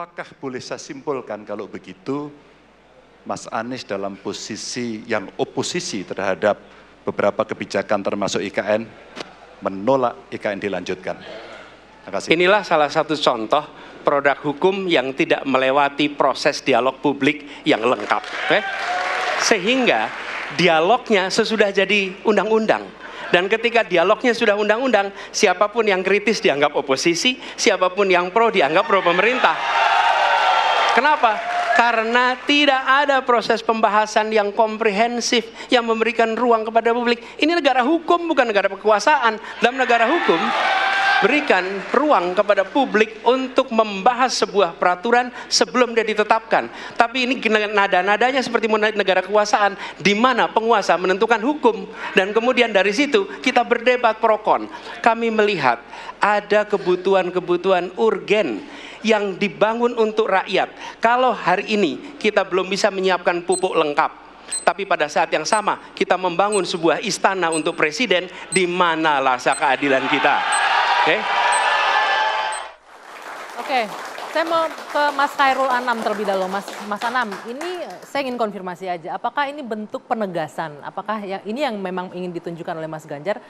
apakah boleh saya simpulkan kalau begitu Mas Anies dalam posisi yang oposisi terhadap beberapa kebijakan termasuk IKN menolak IKN dilanjutkan. Kasih. Inilah salah satu contoh produk hukum yang tidak melewati proses dialog publik yang lengkap. Okay? Eh? Sehingga dialognya sesudah jadi undang-undang. Dan ketika dialognya sudah undang-undang, siapapun yang kritis dianggap oposisi, siapapun yang pro dianggap pro pemerintah. Kenapa? Karena tidak ada proses pembahasan yang komprehensif yang memberikan ruang kepada publik. Ini negara hukum bukan negara kekuasaan. Dalam negara hukum berikan ruang kepada publik untuk membahas sebuah peraturan sebelum dia ditetapkan. Tapi ini nada-nadanya seperti negara kekuasaan di mana penguasa menentukan hukum dan kemudian dari situ kita berdebat pro kon. Kami melihat ada kebutuhan-kebutuhan urgen yang dibangun untuk rakyat. Kalau hari ini kita belum bisa menyiapkan pupuk lengkap, tapi pada saat yang sama kita membangun sebuah istana untuk presiden di mana rasa keadilan kita. Oke. Okay. Oke, okay. saya mau ke Mas Khairul Anam terlebih dahulu. Mas, Mas Anam, ini saya ingin konfirmasi aja, apakah ini bentuk penegasan? Apakah yang ini yang memang ingin ditunjukkan oleh Mas Ganjar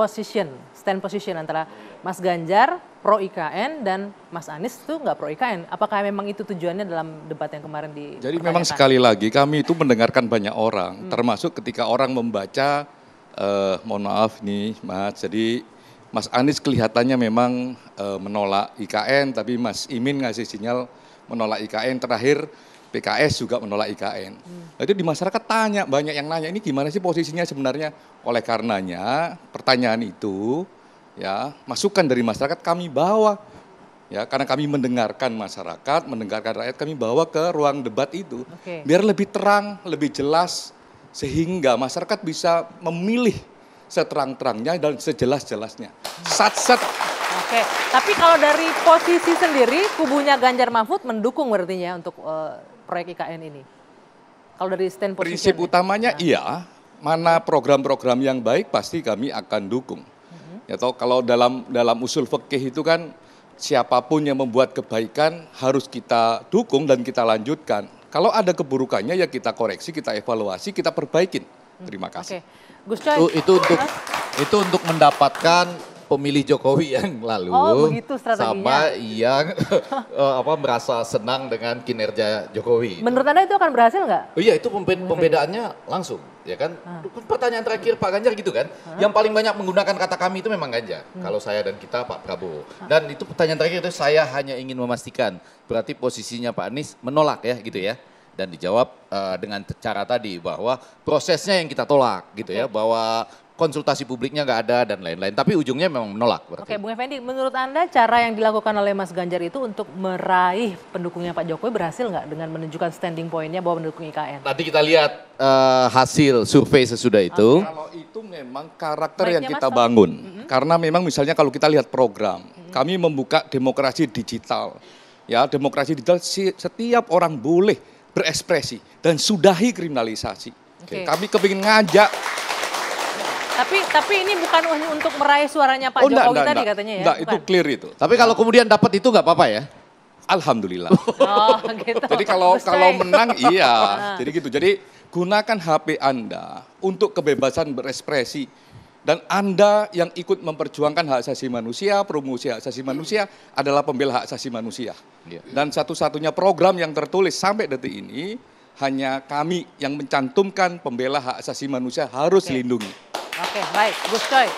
position, stand position antara Mas Ganjar pro IKN dan Mas Anies itu nggak pro IKN? Apakah memang itu tujuannya dalam debat yang kemarin di? Jadi memang sekali lagi kami itu mendengarkan banyak orang, hmm. termasuk ketika orang membaca, eh, mohon maaf nih Mas, jadi Mas Anies kelihatannya memang e, menolak IKN, tapi Mas Imin ngasih sinyal menolak IKN. Terakhir PKS juga menolak IKN. Hmm. Itu di masyarakat tanya, banyak yang nanya ini gimana sih posisinya sebenarnya. Oleh karenanya pertanyaan itu ya masukan dari masyarakat kami bawa ya karena kami mendengarkan masyarakat, mendengarkan rakyat kami bawa ke ruang debat itu okay. biar lebih terang, lebih jelas sehingga masyarakat bisa memilih seterang-terangnya dan sejelas-jelasnya. Sat-sat. Oke, tapi kalau dari posisi sendiri kubunya Ganjar Mahfud mendukung artinya untuk uh, proyek IKN ini. Kalau dari stand prinsip utamanya nah. iya, mana program-program yang baik pasti kami akan dukung. Mhm. Ya toh kalau dalam dalam usul fikih itu kan siapapun yang membuat kebaikan harus kita dukung dan kita lanjutkan. Kalau ada keburukannya ya kita koreksi, kita evaluasi, kita perbaikin. Terima hmm, kasih. Okay. Gus Coy. Itu, itu untuk itu untuk mendapatkan pemilih Jokowi yang lalu oh, begitu sama yang eh, apa merasa senang dengan kinerja Jokowi. Menurut Anda itu akan berhasil nggak? Oh, iya, itu pembedaannya langsung, ya kan? Ah. Pertanyaan terakhir Pak Ganjar gitu kan? Ah. Yang paling banyak menggunakan kata kami itu memang Ganjar. Hmm. Kalau saya dan kita Pak Prabowo. Ah. Dan itu pertanyaan terakhir itu saya hanya ingin memastikan. Berarti posisinya Pak Anies menolak ya gitu ya dan dijawab uh, dengan cara tadi bahwa prosesnya yang kita tolak gitu okay. ya bahwa konsultasi publiknya nggak ada dan lain-lain. Tapi ujungnya memang menolak. Oke Oke, Bung Effendi, menurut Anda cara yang dilakukan oleh Mas Ganjar itu untuk meraih pendukungnya Pak Jokowi berhasil nggak dengan menunjukkan standing pointnya bahwa mendukung IKN? Nanti kita lihat uh, hasil survei sesudah itu. Okay. Kalau itu memang karakter Baiknya yang kita Mas, bangun. Mm -hmm. Karena memang misalnya kalau kita lihat program, mm -hmm. kami membuka demokrasi digital. Ya, demokrasi digital setiap orang boleh berekspresi dan sudahi kriminalisasi. Okay. Kami kepingin ngajak tapi tapi ini bukan untuk meraih suaranya Pak oh, Jokowi enggak, tadi enggak, katanya ya. Enggak, bukan? itu clear itu. Tapi kalau kemudian dapat itu nggak apa-apa ya? Alhamdulillah. Oh, gitu. Jadi kalau Mustang. kalau menang iya. Nah. Jadi gitu. Jadi gunakan HP Anda untuk kebebasan berekspresi dan Anda yang ikut memperjuangkan hak asasi manusia, promosi hak asasi manusia adalah pembela hak asasi manusia. Iya. Dan satu-satunya program yang tertulis sampai detik ini hanya kami yang mencantumkan pembela hak asasi manusia harus dilindungi. lindungi. Oke, baik. Gus Coy,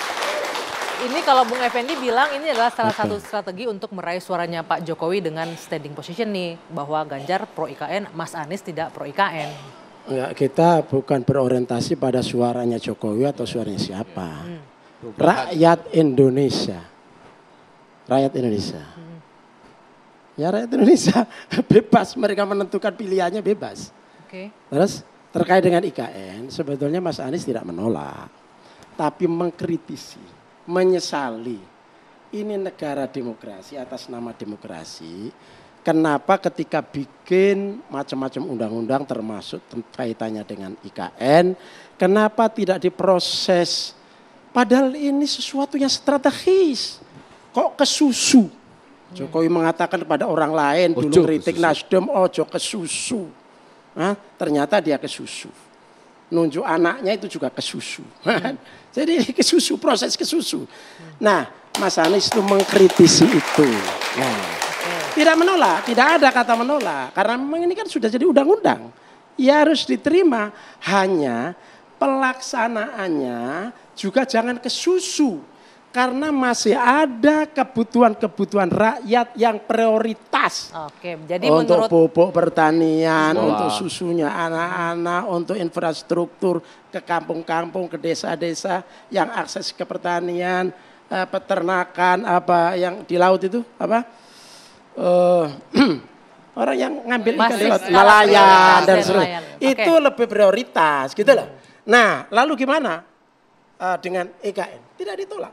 ini kalau Bung Effendi bilang ini adalah salah satu strategi untuk meraih suaranya Pak Jokowi dengan standing position nih bahwa Ganjar pro IKN, Mas Anies tidak pro IKN. Enggak, kita bukan berorientasi pada suaranya Jokowi atau suaranya siapa. Hmm. Rakyat Indonesia. Rakyat Indonesia. Ya rakyat Indonesia bebas mereka menentukan pilihannya bebas. Oke. Terus terkait dengan IKN sebetulnya Mas Anies tidak menolak tapi mengkritisi, menyesali. Ini negara demokrasi atas nama demokrasi kenapa ketika bikin macam-macam undang-undang termasuk kaitannya dengan IKN, kenapa tidak diproses? Padahal ini sesuatu yang strategis. Kok kesusu? Ya. Jokowi mengatakan kepada orang lain ojo dulu kritik kesusu. Nasdem, ojo kesusu. Nah, ternyata dia kesusu. Nunjuk anaknya itu juga kesusu. Hmm. Jadi kesusu, proses kesusu. Nah, Mas Anies itu mengkritisi itu. Nah. Tidak menolak, tidak ada kata menolak. Karena memang ini kan sudah jadi undang-undang. Ya harus diterima. Hanya pelaksanaannya juga jangan kesusu. Karena masih ada kebutuhan-kebutuhan rakyat yang prioritas. Oke, jadi untuk menurut... pupuk pertanian, Wah. untuk susunya anak-anak, untuk infrastruktur ke kampung-kampung, ke desa-desa yang akses ke pertanian, eh, peternakan apa yang di laut itu apa? uh, orang yang ngambil ikan lewat nelayan dan seterusnya. Itu okay. lebih prioritas gitu loh. Nah, lalu gimana uh, dengan EKN? Tidak ditolak.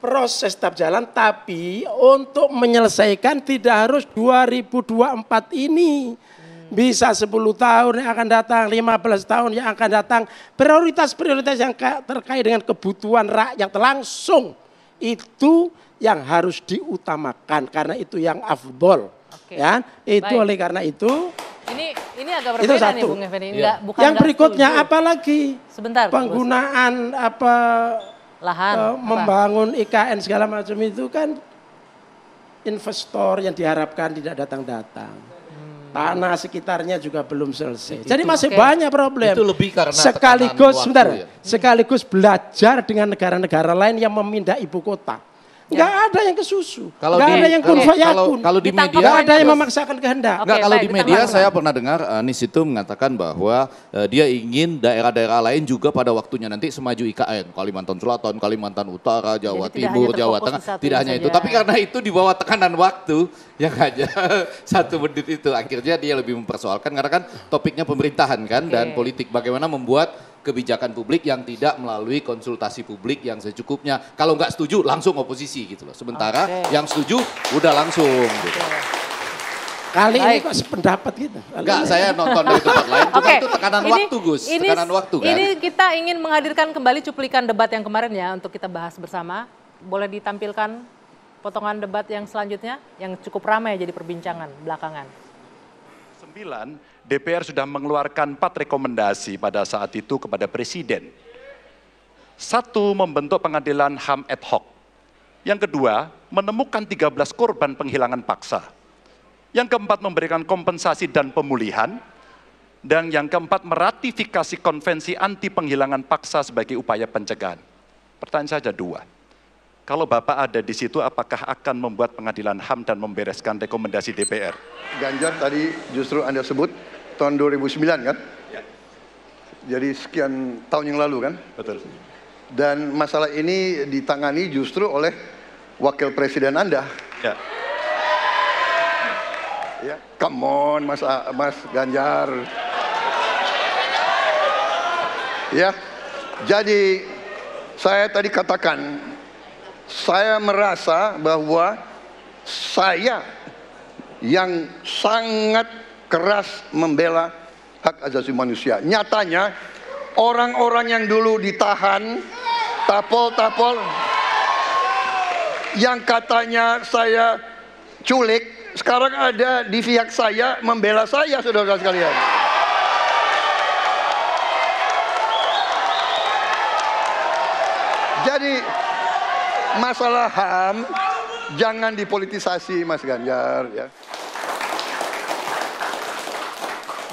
Proses tetap jalan tapi untuk menyelesaikan tidak harus 2024 ini. Bisa 10 tahun yang akan datang, 15 tahun yang akan datang. Prioritas-prioritas yang terkait dengan kebutuhan rakyat langsung itu yang harus diutamakan karena itu yang afdol. Okay. Ya, itu Baik. oleh karena itu ini ini agak berbeda itu satu. nih Bung Effendi. Ya. bukan yang berikutnya setuju. apalagi sebentar penggunaan Bung. apa lahan uh, apa? membangun IKN segala macam itu kan investor yang diharapkan tidak datang-datang hmm. tanah sekitarnya juga belum selesai. Itu, Jadi masih okay. banyak problem. Itu lebih karena sekaligus sebentar, ya? sekaligus belajar dengan negara-negara lain yang memindah ibu kota. Enggak ya. ada yang kesusu. Kalau Gak ada yang kun okay. kalau, kalau di media enggak ada yang memaksakan kehendak. Enggak, kalau baik, di media saya pernah dengar eh, Anis itu mengatakan bahwa uh, dia ingin daerah-daerah lain juga pada waktunya nanti semaju IKN, Kalimantan Selatan, Kalimantan Utara, Jawa Jadi Timur, Jawa Tengah, tidak hanya itu. Tapi karena itu di bawah tekanan waktu yang hanya kan, ya. satu menit itu akhirnya dia lebih mempersoalkan karena kan topiknya pemerintahan kan okay. dan politik bagaimana membuat kebijakan publik yang tidak melalui konsultasi publik yang secukupnya. Kalau nggak setuju langsung oposisi gitu loh. Sementara okay. yang setuju udah langsung gitu. Kali Baik. ini kok sependapat gitu. Enggak, saya nonton dari tempat lain. Cuma okay. itu tekanan ini, waktu, Gus. Ini, tekanan waktu kan. Ini kita ingin menghadirkan kembali cuplikan debat yang kemarin ya untuk kita bahas bersama. Boleh ditampilkan potongan debat yang selanjutnya yang cukup ramai jadi perbincangan belakangan. sembilan DPR sudah mengeluarkan empat rekomendasi pada saat itu kepada Presiden. Satu, membentuk pengadilan HAM ad hoc. Yang kedua, menemukan 13 korban penghilangan paksa. Yang keempat, memberikan kompensasi dan pemulihan. Dan yang keempat, meratifikasi konvensi anti penghilangan paksa sebagai upaya pencegahan. Pertanyaan saja dua. Kalau Bapak ada di situ, apakah akan membuat pengadilan HAM dan membereskan rekomendasi DPR? Ganjar tadi justru Anda sebut tahun 2009 kan? Ya. Jadi sekian tahun yang lalu kan? Betul. Dan masalah ini ditangani justru oleh wakil presiden Anda. Ya. Ya, come on Mas Mas Ganjar. Ya. Jadi saya tadi katakan saya merasa bahwa saya yang sangat keras membela hak asasi manusia. Nyatanya orang-orang yang dulu ditahan tapol-tapol yang katanya saya culik sekarang ada di pihak saya membela saya saudara-saudara sekalian. Jadi masalah HAM jangan dipolitisasi Mas Ganjar ya.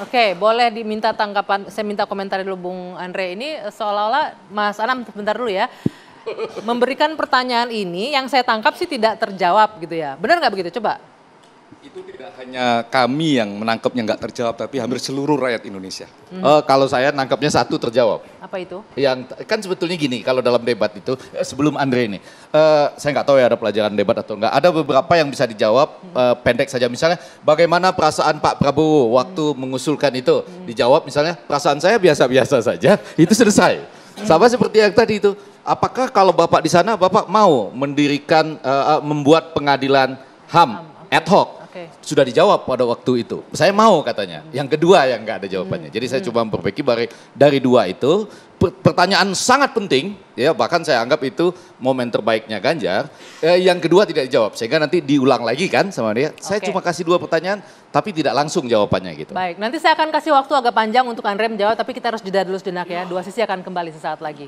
Oke, boleh diminta tanggapan. Saya minta komentar dulu Bung Andre. Ini seolah-olah Mas Anam sebentar dulu ya. Memberikan pertanyaan ini yang saya tangkap sih tidak terjawab gitu ya. Benar nggak begitu? Coba itu tidak hanya kami yang menangkapnya nggak terjawab, tapi hampir hmm. seluruh rakyat Indonesia. Hmm. Uh, kalau saya nangkapnya satu terjawab. Apa itu? Yang kan sebetulnya gini, kalau dalam debat itu eh, sebelum Andre ini, uh, saya nggak tahu ya ada pelajaran debat atau nggak Ada beberapa yang bisa dijawab uh, pendek saja. Misalnya, bagaimana perasaan Pak Prabowo waktu hmm. mengusulkan itu? Hmm. Dijawab misalnya, perasaan saya biasa-biasa saja. Itu selesai. Hmm. Sama seperti yang tadi itu. Apakah kalau bapak di sana, bapak mau mendirikan, uh, membuat pengadilan ham. ad hoc? Okay. Sudah dijawab pada waktu itu. Saya mau katanya. Yang kedua yang nggak ada jawabannya. Hmm. Jadi saya hmm. coba memperbaiki dari dari dua itu. Pertanyaan sangat penting, ya bahkan saya anggap itu momen terbaiknya Ganjar. Eh, yang kedua tidak dijawab, sehingga nanti diulang lagi kan sama dia. Okay. Saya cuma kasih dua pertanyaan, tapi tidak langsung jawabannya gitu. Baik, nanti saya akan kasih waktu agak panjang untuk Andre menjawab, tapi kita harus jeda dulu sejenak ya. ya. Dua sisi akan kembali sesaat lagi.